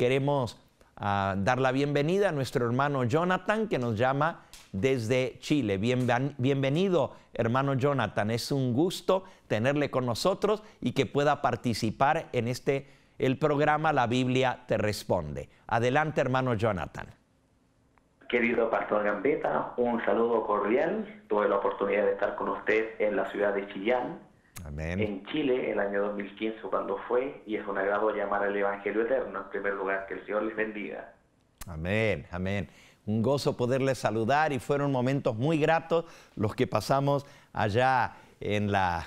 queremos ah, dar la bienvenida a nuestro hermano Jonathan que nos llama desde Chile. bienvenido, hermano Jonathan. Es un gusto tenerle con nosotros y que pueda participar en este el programa La Biblia te responde. Adelante, hermano Jonathan. Querido Pastor Gambetta, un saludo cordial. Tuve la oportunidad de estar con usted en la ciudad de Chillán en Chile, el año 2015, cuando fue, y es un agrado llamar al Evangelio Eterno, en primer lugar, que el Señor les bendiga. Amén, amén. Un gozo poderles saludar y fueron momentos muy gratos los que pasamos allá en la,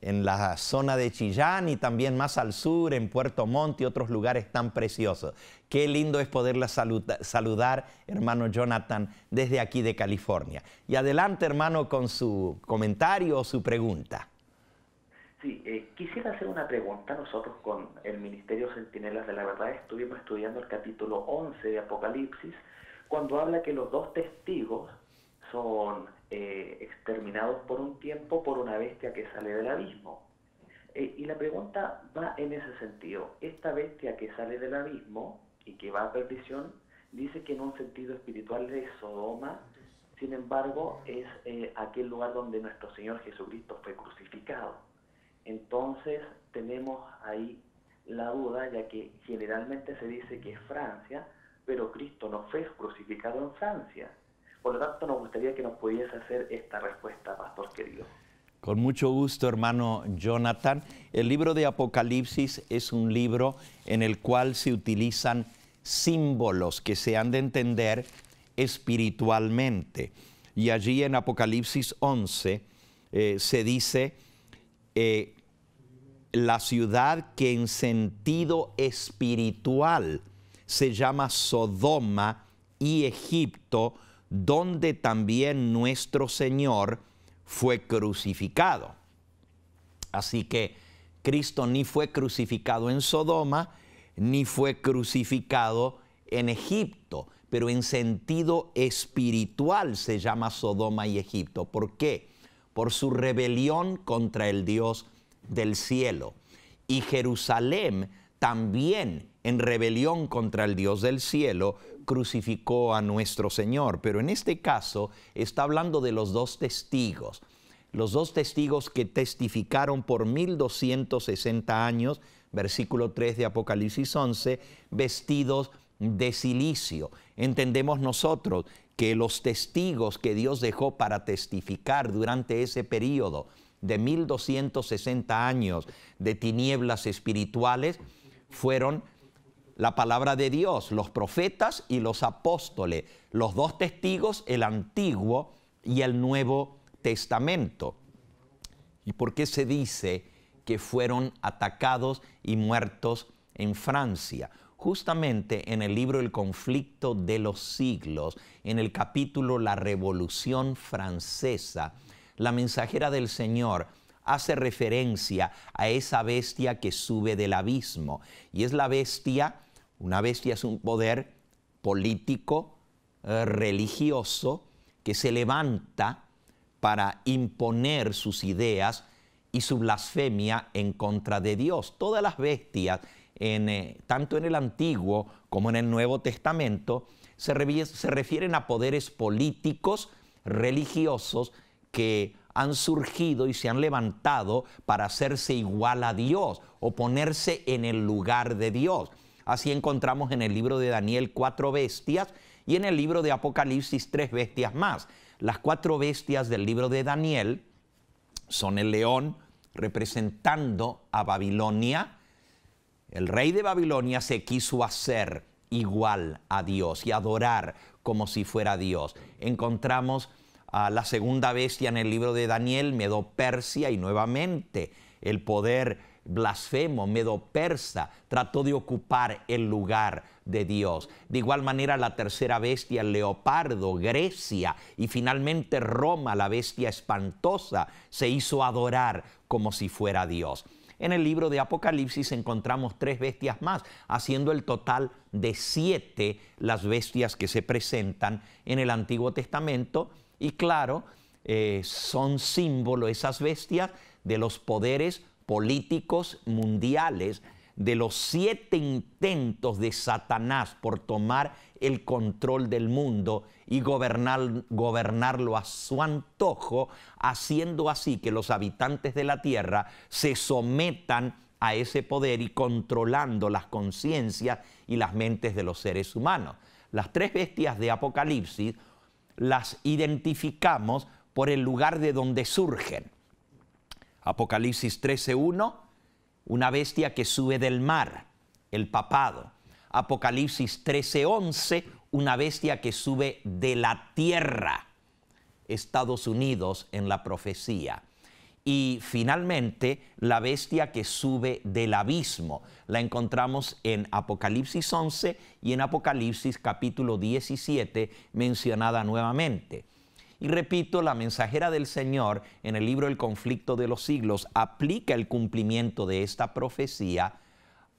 en la zona de Chillán y también más al sur, en Puerto Montt y otros lugares tan preciosos. Qué lindo es poderles saludar, hermano Jonathan, desde aquí de California. Y adelante, hermano, con su comentario o su pregunta. Sí, eh, quisiera hacer una pregunta. Nosotros con el Ministerio Centinelas de la Verdad estuvimos estudiando el capítulo 11 de Apocalipsis, cuando habla que los dos testigos son eh, exterminados por un tiempo por una bestia que sale del abismo. Eh, y la pregunta va en ese sentido. Esta bestia que sale del abismo y que va a perdición, dice que en un sentido espiritual de Sodoma, sin embargo es aquel lugar donde nuestro Señor Jesucristo fue crucificado. Entonces tenemos ahí la duda, ya que generalmente se dice que es Francia, pero Cristo no fue crucificado en Francia. Por lo tanto, nos gustaría que nos pudiese hacer esta respuesta, pastor querido. Con mucho gusto, hermano Jonathan. El libro de Apocalipsis es un libro en el cual se utilizan símbolos que se han de entender espiritualmente. Y allí en Apocalipsis 11 eh, se dice eh, la ciudad que en sentido espiritual se llama Sodoma y Egipto, donde también nuestro Señor fue crucificado. Así que Cristo ni fue crucificado en Sodoma, ni fue crucificado en Egipto, pero en sentido espiritual se llama Sodoma y Egipto. ¿Por qué? Por su rebelión contra el Dios del cielo. Y Jerusalén también en rebelión contra el Dios del cielo crucificó a nuestro Señor. Pero en este caso está hablando de los dos testigos, los dos testigos que testificaron por 1260 años, versículo 3 de Apocalipsis 11, vestidos de silicio. Entendemos nosotros que los testigos que Dios dejó para testificar durante ese periodo, de 1260 años de tinieblas espirituales fueron la palabra de Dios, los profetas y los apóstoles, los dos testigos, el Antiguo y el Nuevo Testamento. ¿Y por qué se dice que fueron atacados y muertos en Francia? Justamente en el libro El conflicto de los siglos, en el capítulo La Revolución Francesa, la mensajera del Señor hace referencia a esa bestia que sube del abismo. Y es la bestia, una bestia es un poder político, eh, religioso, que se levanta para imponer sus ideas y su blasfemia en contra de Dios. Todas las bestias, eh, tanto en el Antiguo como en el Nuevo Testamento, se refieren a poderes políticos, religiosos, que han surgido y se han levantado para hacerse igual a Dios o ponerse en el lugar de Dios. Así encontramos en el libro de Daniel cuatro bestias y en el libro de Apocalipsis tres bestias más. Las cuatro bestias del libro de Daniel son el león representando a Babilonia. El rey de Babilonia se quiso hacer igual a Dios y adorar como si fuera Dios. Encontramos la segunda bestia en el libro de Daniel, Medo Persia, y nuevamente el poder blasfemo, Medo Persa, trató de ocupar el lugar de Dios. De igual manera la tercera bestia, el leopardo, Grecia, y finalmente Roma, la bestia espantosa, se hizo adorar como si fuera Dios. En el libro de Apocalipsis encontramos tres bestias más, haciendo el total de siete las bestias que se presentan en el Antiguo Testamento y claro, eh, son símbolo esas bestias de los poderes políticos mundiales, de los siete intentos de Satanás por tomar el control del mundo y gobernar, gobernarlo a su antojo, haciendo así que los habitantes de la tierra se sometan a ese poder y controlando las conciencias y las mentes de los seres humanos. Las tres bestias de Apocalipsis las identificamos por el lugar de donde surgen. Apocalipsis 13.1, una bestia que sube del mar, el papado. Apocalipsis 13.11, una bestia que sube de la tierra. Estados Unidos en la profecía. Y finalmente, la bestia que sube del abismo. La encontramos en Apocalipsis 11 y en Apocalipsis capítulo 17, mencionada nuevamente. Y repito, la mensajera del Señor en el libro El conflicto de los siglos aplica el cumplimiento de esta profecía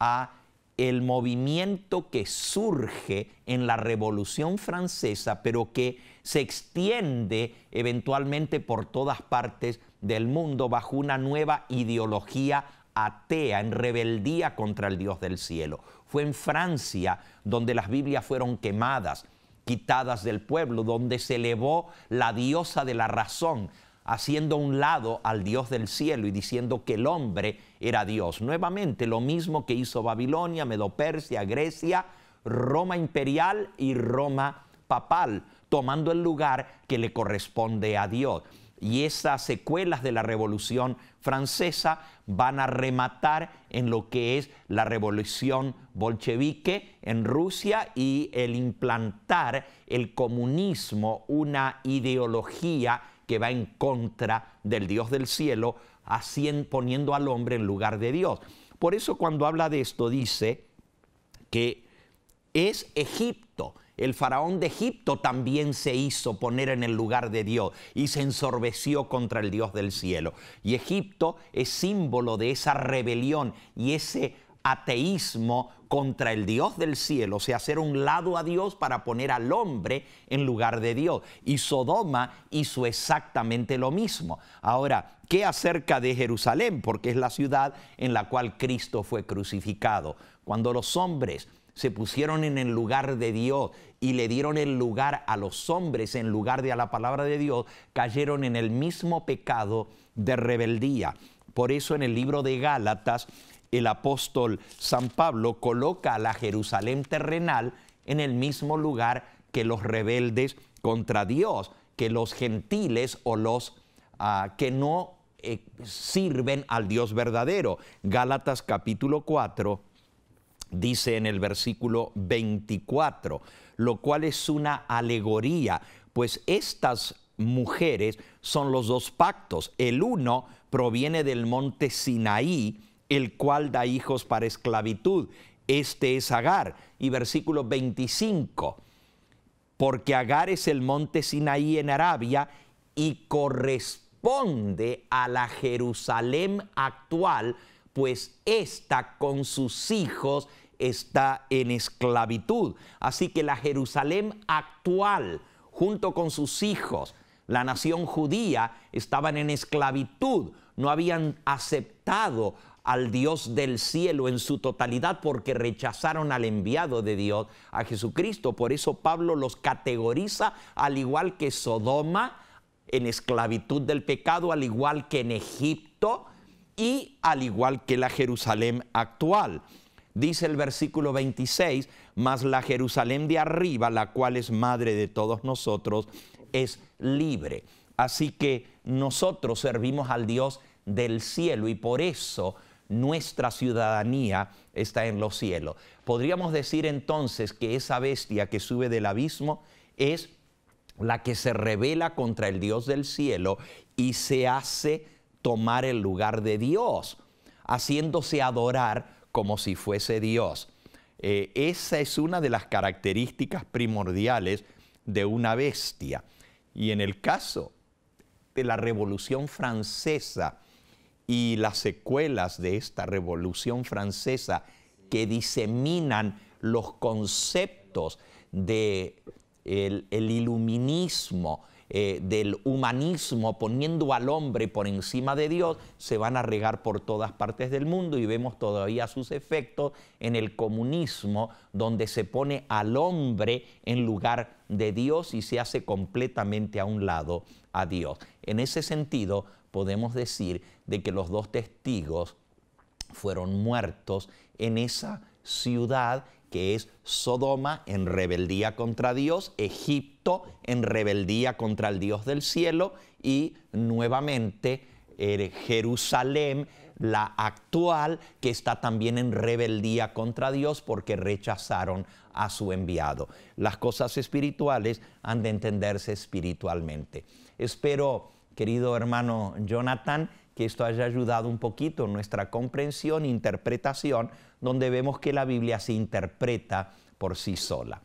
a el movimiento que surge en la Revolución Francesa, pero que se extiende eventualmente por todas partes del mundo bajo una nueva ideología atea, en rebeldía contra el Dios del cielo. Fue en Francia donde las Biblias fueron quemadas, quitadas del pueblo, donde se elevó la diosa de la razón, haciendo un lado al Dios del cielo y diciendo que el hombre era Dios. Nuevamente lo mismo que hizo Babilonia, Medopersia, Grecia, Roma imperial y Roma papal, tomando el lugar que le corresponde a Dios. Y esas secuelas de la Revolución Francesa van a rematar en lo que es la Revolución Bolchevique en Rusia y el implantar el comunismo, una ideología que va en contra del Dios del cielo, así poniendo al hombre en lugar de Dios. Por eso cuando habla de esto dice que es Egipto, el faraón de Egipto también se hizo poner en el lugar de Dios y se ensorbeció contra el Dios del cielo. Y Egipto es símbolo de esa rebelión y ese ateísmo contra el Dios del cielo, o sea, hacer un lado a Dios para poner al hombre en lugar de Dios. Y Sodoma hizo exactamente lo mismo. Ahora, ¿qué acerca de Jerusalén? Porque es la ciudad en la cual Cristo fue crucificado. Cuando los hombres se pusieron en el lugar de Dios y le dieron el lugar a los hombres en lugar de a la palabra de Dios, cayeron en el mismo pecado de rebeldía. Por eso en el libro de Gálatas, el apóstol San Pablo coloca a la Jerusalén terrenal en el mismo lugar que los rebeldes contra Dios, que los gentiles o los ah, que no eh, sirven al Dios verdadero. Gálatas capítulo 4, dice en el versículo 24, lo cual es una alegoría, pues estas mujeres son los dos pactos. El uno proviene del monte Sinaí, el cual da hijos para esclavitud. Este es Agar. Y versículo 25, porque Agar es el monte Sinaí en Arabia y corresponde a la Jerusalén actual, pues esta con sus hijos está en esclavitud. Así que la Jerusalén actual, junto con sus hijos, la nación judía, estaban en esclavitud, no habían aceptado al Dios del cielo en su totalidad porque rechazaron al enviado de Dios, a Jesucristo. Por eso Pablo los categoriza al igual que Sodoma, en esclavitud del pecado, al igual que en Egipto, y al igual que la Jerusalén actual. Dice el versículo 26, mas la Jerusalén de arriba, la cual es madre de todos nosotros, es libre. Así que nosotros servimos al Dios del cielo y por eso nuestra ciudadanía está en los cielos. Podríamos decir entonces que esa bestia que sube del abismo es la que se revela contra el Dios del cielo y se hace tomar el lugar de Dios, haciéndose adorar como si fuese Dios. Eh, esa es una de las características primordiales de una bestia. Y en el caso de la Revolución Francesa y las secuelas de esta Revolución Francesa que diseminan los conceptos del de el iluminismo, eh, del humanismo poniendo al hombre por encima de Dios se van a regar por todas partes del mundo y vemos todavía sus efectos en el comunismo donde se pone al hombre en lugar de Dios y se hace completamente a un lado a Dios. En ese sentido podemos decir de que los dos testigos fueron muertos en esa ciudad que es Sodoma en rebeldía contra Dios, Egipto en rebeldía contra el Dios del cielo y nuevamente eh, Jerusalén, la actual, que está también en rebeldía contra Dios porque rechazaron a su enviado. Las cosas espirituales han de entenderse espiritualmente. Espero, querido hermano Jonathan, que esto haya ayudado un poquito en nuestra comprensión, e interpretación, donde vemos que la Biblia se interpreta por sí sola.